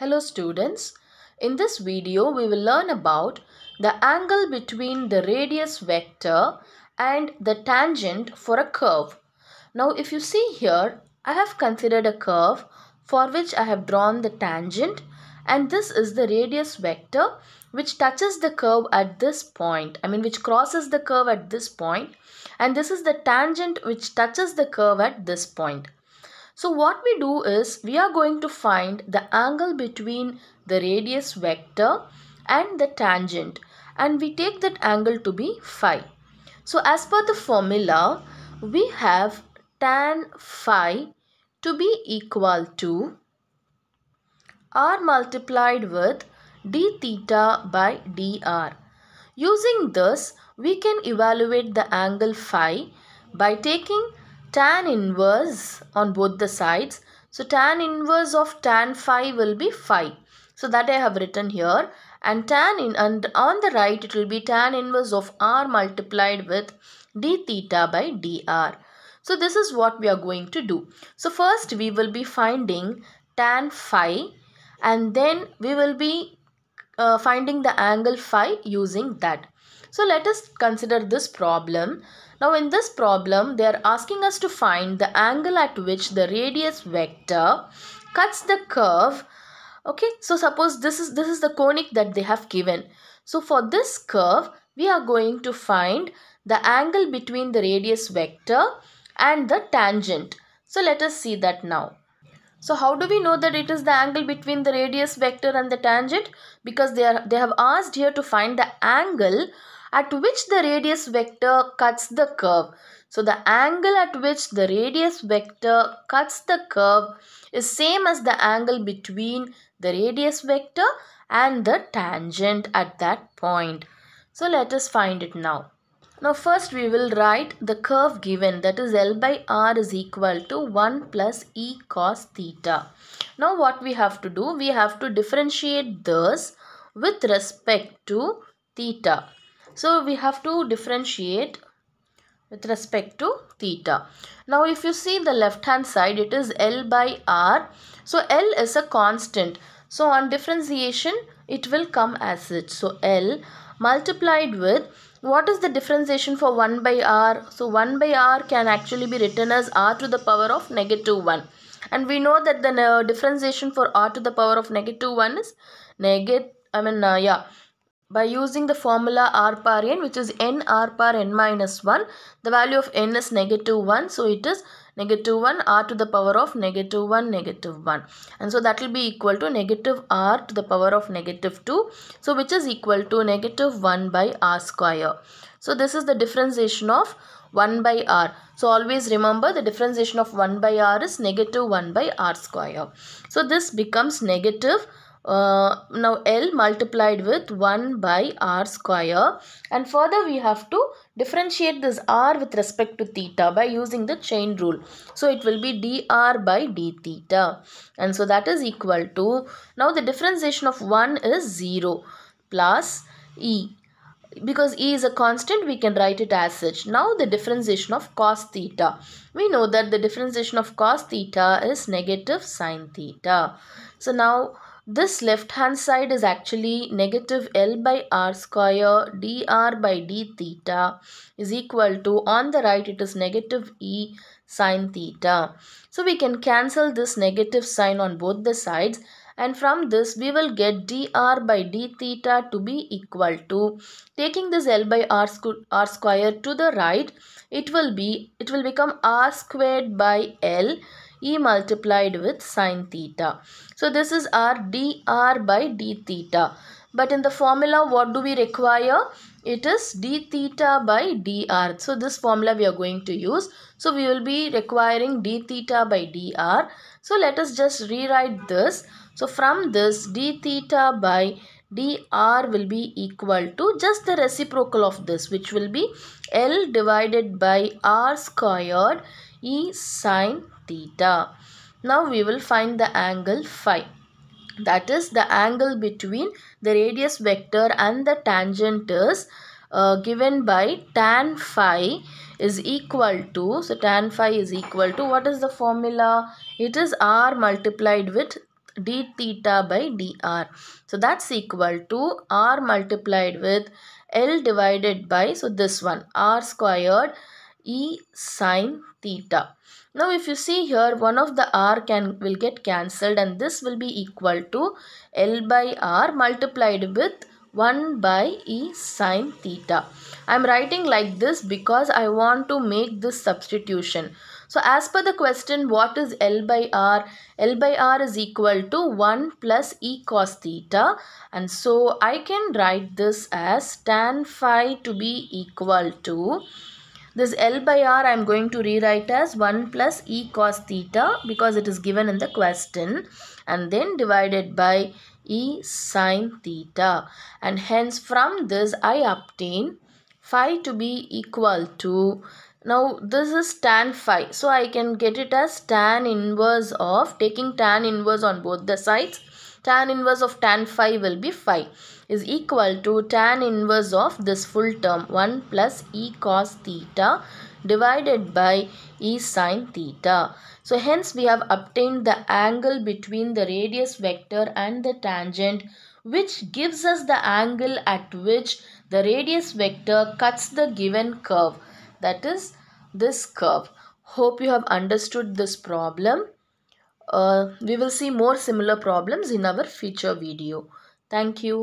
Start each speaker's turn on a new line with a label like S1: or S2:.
S1: Hello students, in this video we will learn about the angle between the radius vector and the tangent for a curve. Now if you see here, I have considered a curve for which I have drawn the tangent and this is the radius vector which touches the curve at this point. I mean which crosses the curve at this point and this is the tangent which touches the curve at this point. So what we do is we are going to find the angle between the radius vector and the tangent and we take that angle to be phi. So as per the formula, we have tan phi to be equal to r multiplied with d theta by dr. Using this, we can evaluate the angle phi by taking tan inverse on both the sides. So tan inverse of tan phi will be phi. So that I have written here and tan in and on the right it will be tan inverse of r multiplied with d theta by dr. So this is what we are going to do. So first we will be finding tan phi and then we will be uh, finding the angle phi using that. So let us consider this problem. Now in this problem, they are asking us to find the angle at which the radius vector cuts the curve. Okay, so suppose this is, this is the conic that they have given. So for this curve, we are going to find the angle between the radius vector and the tangent. So let us see that now. So how do we know that it is the angle between the radius vector and the tangent? Because they, are, they have asked here to find the angle at which the radius vector cuts the curve. So the angle at which the radius vector cuts the curve is same as the angle between the radius vector and the tangent at that point. So let us find it now. Now first we will write the curve given that is L by R is equal to 1 plus E cos theta. Now what we have to do? We have to differentiate this with respect to theta. So we have to differentiate with respect to theta. Now if you see the left hand side it is L by R. So L is a constant. So on differentiation it will come as it. So L multiplied with what is the differentiation for 1 by r? So 1 by r can actually be written as r to the power of negative 1. And we know that the uh, differentiation for r to the power of negative 1 is negative, I mean, uh, yeah, by using the formula r par n which is n r par n minus 1 the value of n is negative 1 so it is negative 1 r to the power of negative 1 negative 1 and so that will be equal to negative r to the power of negative 2 so which is equal to negative 1 by r square so this is the differentiation of 1 by r. So always remember the differentiation of 1 by r is negative 1 by r square. So this becomes negative uh, now L multiplied with 1 by r square and further we have to differentiate this r with respect to theta by using the chain rule. So it will be dr by d theta and so that is equal to now the differentiation of 1 is 0 plus e because e is a constant we can write it as such. Now the differentiation of cos theta. We know that the differentiation of cos theta is negative sine theta. So now this left hand side is actually negative L by R square dr by d theta is equal to on the right it is negative E sine theta. So we can cancel this negative sign on both the sides and from this we will get dr by d theta to be equal to taking this l by r, squ r square to the right it will be it will become r squared by l e multiplied with sine theta. So this is r dr by d theta. But in the formula, what do we require? It is d theta by dr. So this formula we are going to use. So we will be requiring d theta by dr. So let us just rewrite this. So from this d theta by dr will be equal to just the reciprocal of this which will be L divided by r squared E sine theta. Now we will find the angle phi. That is the angle between the radius vector and the tangent is uh, given by tan phi is equal to, so tan phi is equal to, what is the formula? It is r multiplied with d theta by dr. So that's equal to r multiplied with L divided by, so this one, r squared e sine theta. Now if you see here one of the r can will get cancelled and this will be equal to L by r multiplied with 1 by e sine theta. I am writing like this because I want to make this substitution. So as per the question what is L by r? L by r is equal to 1 plus e cos theta and so I can write this as tan phi to be equal to this L by R I am going to rewrite as 1 plus E cos theta because it is given in the question and then divided by E sine theta and hence from this I obtain phi to be equal to now this is tan phi so I can get it as tan inverse of taking tan inverse on both the sides tan inverse of tan phi will be phi is equal to tan inverse of this full term 1 plus e cos theta divided by e sine theta. So hence we have obtained the angle between the radius vector and the tangent which gives us the angle at which the radius vector cuts the given curve that is this curve. Hope you have understood this problem. Uh, we will see more similar problems in our future video. Thank you.